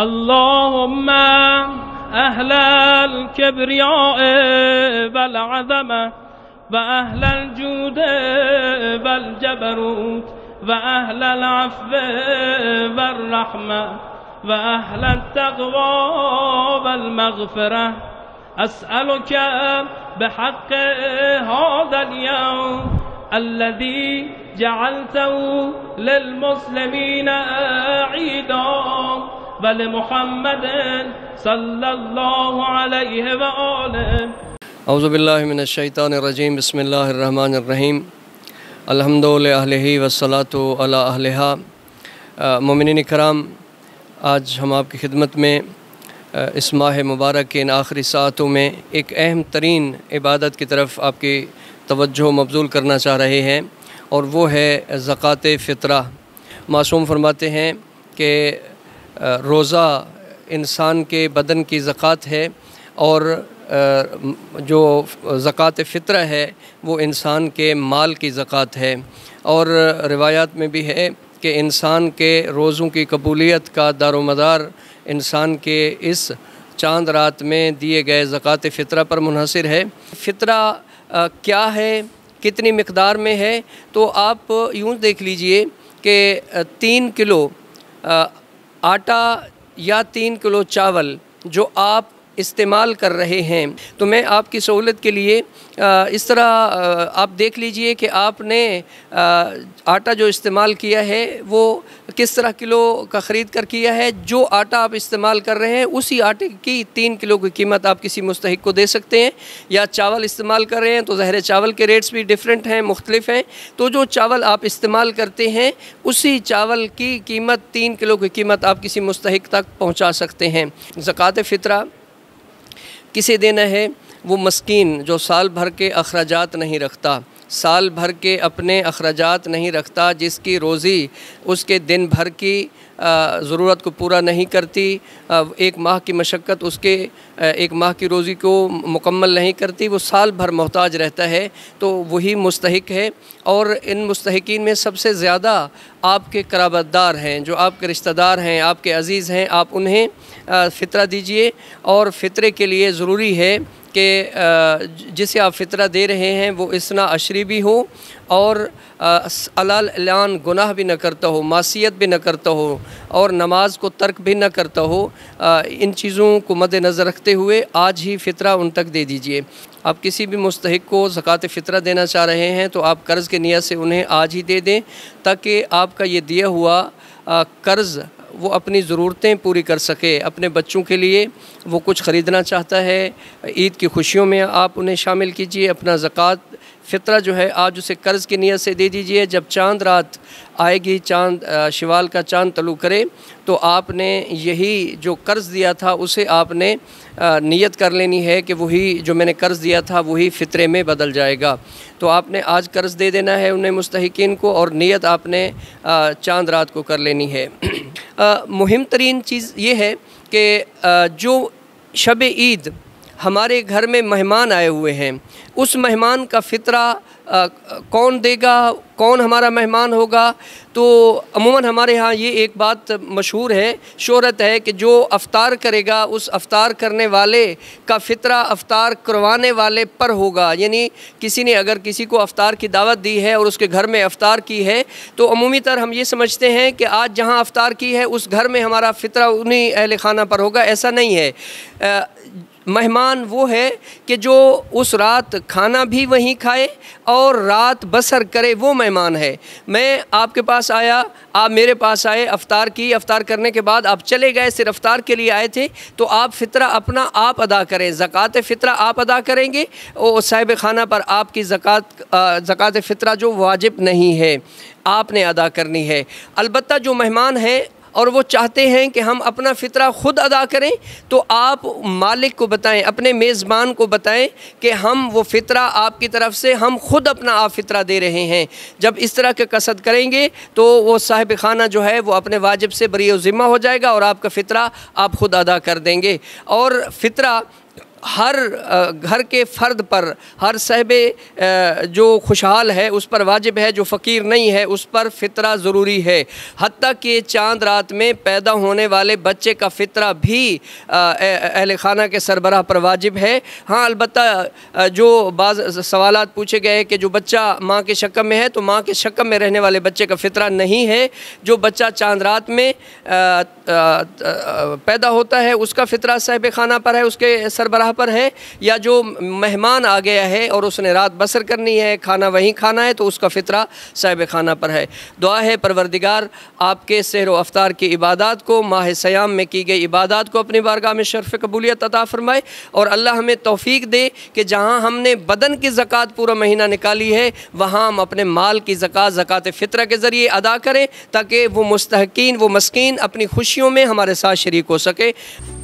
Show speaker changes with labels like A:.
A: اللهم أهل الكبرياء والعظمة وأهل الجود والجبروت وأهل العفو والرحمة وأهل التقوى والمغفرة أسألك بحق هذا اليوم الذي جعلته للمسلمين عيداً ولمحمد صلى الله عليه وآله
B: أعوذ بالله من الشيطان الرجيم بسم الله الرحمن الرحيم الحمد لله والصلاة على أهلها मोमिन कराम आज हम आपकी खिदमत में इस माह मुबारक के इन आखिरी सातों में एक अहम तरीन इबादत की तरफ आपकी तवज्जो मबजूल करना चाह रहे हैं और वो है ज़क़़त फ़ितरा मासूम फरमाते हैं कि रोज़ा इंसान के बदन की ज़क़़त है और जो ज़क़़त फ़ितर है वो इंसान के माल की ज़क़़त है और रिवायात में भी है कि इंसान के रोज़ों की कबूलियत का दारोमदार इंसान के इस चांद रात में दिए गए ज़क़़त फ़ितर पर मुनहसर है फ़ितरा क्या है कितनी मकदार में है तो आप यूँ देख लीजिए कि तीन किलो आटा या तीन किलो चावल जो आप इस्तेमाल कर रहे हैं तो मैं आपकी सहूलत के लिए इस तरह आप देख लीजिए कि आपने आटा जो इस्तेमाल किया है वो किस तरह किलो का ख़रीद कर किया है जो आटा आप इस्तेमाल कर रहे हैं उसी आटे की तीन किलो की कीमत आप किसी मुस्तक को दे सकते हैं या चावल इस्तेमाल कर रहे हैं तो जहरे चावल के रेट्स भी डिफरेंट हैं मुख्तलिफ हैं तो जो चावल आप इस्तेमाल करते हैं उसी चावल की कीमत तीन किलो की कीमत आप किसी मुस्तक तक पहुँचा सकते हैं ज़क़ात फ़ितरा किसे देना है वो मस्किन जो साल भर के अखराजात नहीं रखता साल भर के अपने अखराज नहीं रखता जिसकी रोज़ी उसके दिन भर की ज़रूरत को पूरा नहीं करती एक माह की मशक्क़त उसके एक माह की रोज़ी को मुकम्मल नहीं करती वो साल भर मोहताज रहता है तो वही मुस्तक है और इन मुस्तकिन में सबसे ज़्यादा आपके कराबतदार हैं जो आपके रिश्तेदार हैं आपके अज़ीज़ हैं आप उन्हें फ़ितरा दीजिए और फ़ितरे के लिए ज़रूरी है कि जिसे आप फितरा दे रहे हैं वो इसना अशरी भी हो और अलान गुनाह भी न करता हो मासीत भी न करता हो और नमाज को तर्क भी न करता हो इन चीज़ों को मद्दनज़र रखते हुए आज ही फ़ितरा उन तक दे दीजिए आप किसी भी मुस्तक को ज़क़़त फ़ितरा देना चाह रहे हैं तो आप कर्ज़ के नियत से उन्हें आज ही दे दें ताकि आपका ये दिया हुआ कर्ज़ वो अपनी ज़रूरतें पूरी कर सके अपने बच्चों के लिए वो कुछ ख़रीदना चाहता है ईद की खुशियों में आप उन्हें शामिल कीजिए अपना ज़क़़त फितरा जो है आज उसे कर्ज़ की नीयत से दे दीजिए जब चांद रात आएगी चांद शिवाल का चांद तलु करे तो आपने यही जो कर्ज़ दिया था उसे आपने नियत कर लेनी है कि वही जो मैंने कर्ज़ दिया था वही फ़ितरे में बदल जाएगा तो आपने आज कर्ज़ दे देना है उन्हें मुस्तकिन को और नियत आपने चांद रात को कर लेनी है मुहिम तरीन चीज़ ये है कि जो शब ईद हमारे घर में मेहमान आए हुए हैं उस मेहमान का फ़ितरा कौन देगा कौन हमारा मेहमान होगा तो अमूमन हमारे यहाँ ये एक बात मशहूर है शहरत है कि जो अफ्तार करेगा उस अफ्तार करने वाले का फितरा अफ्तार करवाने वाले पर होगा यानी किसी ने अगर किसी को अफ्तार की दावत दी है और उसके घर में अफ्तार की है तो अमूमी तर हम ये समझते हैं कि आज जहाँ अफ्तार की है उस घर में हमारा फितरा उन्हीं अहल खाना पर होगा ऐसा नहीं है आ, मेहमान वो है कि जो उस रात खाना भी वहीं खाए और रात बसर करे वो मेहमान है मैं आपके पास आया आप मेरे पास आए अफ्तार की अफ्तार करने के बाद आप चले गए सिर्फ अफ्तार के लिए आए थे तो आप फितरा अपना आप अदा करें ज़क़़त फ़ितरा आप अदा करेंगे और साहिब खाना पर आपकी ज़क़़त ज़क़़त फ़ितरा जो वाजिब नहीं है आपने अदा करनी है अलबत् जो मेहमान हैं और वो चाहते हैं कि हम अपना फ़ितरा ख़ुद अदा करें तो आप मालिक को बताएं अपने मेज़बान को बताएं कि हम वो फ़ितरा आपकी तरफ से हम ख़ुद अपना आप फ़ितरा दे रहे हैं जब इस तरह के कसद करेंगे तो वो साहिब खाना जो है वो अपने वाजिब से बरी ज़िम्मा हो जाएगा और आपका फ़ितरा आप ख़ुद अदा कर देंगे और फ़ितरा हर घर के फ़र्द पर हर सहब जो खुशहाल है उस पर वाजिब है जो फ़कीर नहीं है उस पर फितरा ज़रूरी है हती कि चांद रात में पैदा होने वाले बच्चे का फितरा भी अहल खाना के सरबराह पर वाजिब है हाँ अलबत् जो बाज़ सवाल पूछे गए हैं कि जो बच्चा माँ के शक्म में है तो माँ के शक्म में रहने वाले बच्चे का फितरा नहीं है जो बच्चा चांद रात में आ, आ, आ, पैदा होता है उसका फितरा साहब खाना पर है उसके सरबराह जगह पर है या जो मेहमान आ गया है और उसने रात बसर करनी है खाना वहीं खाना है तो उसका फ़ितरा साहिब खाना पर है दुआ है परवरदिगार आपके सहर व अफ्तार की इबादत को माह सयाम में की गई इबादत को अपनी बारगाह में शर्फ़ कबूलियत अता फ़रमाए और अल्लाह हमें तोफ़ी दे कि जहाँ हमने बदन की ज़क़़त पूरा महीना निकाली है वहाँ हम अपने माल की ज़क़़त ज़क़़त फ़ितर के ज़रिए अदा करें ताकि वो मुस्तकिन वो मस्किन अपनी खुशियों में हमारे साथ शरीक हो सके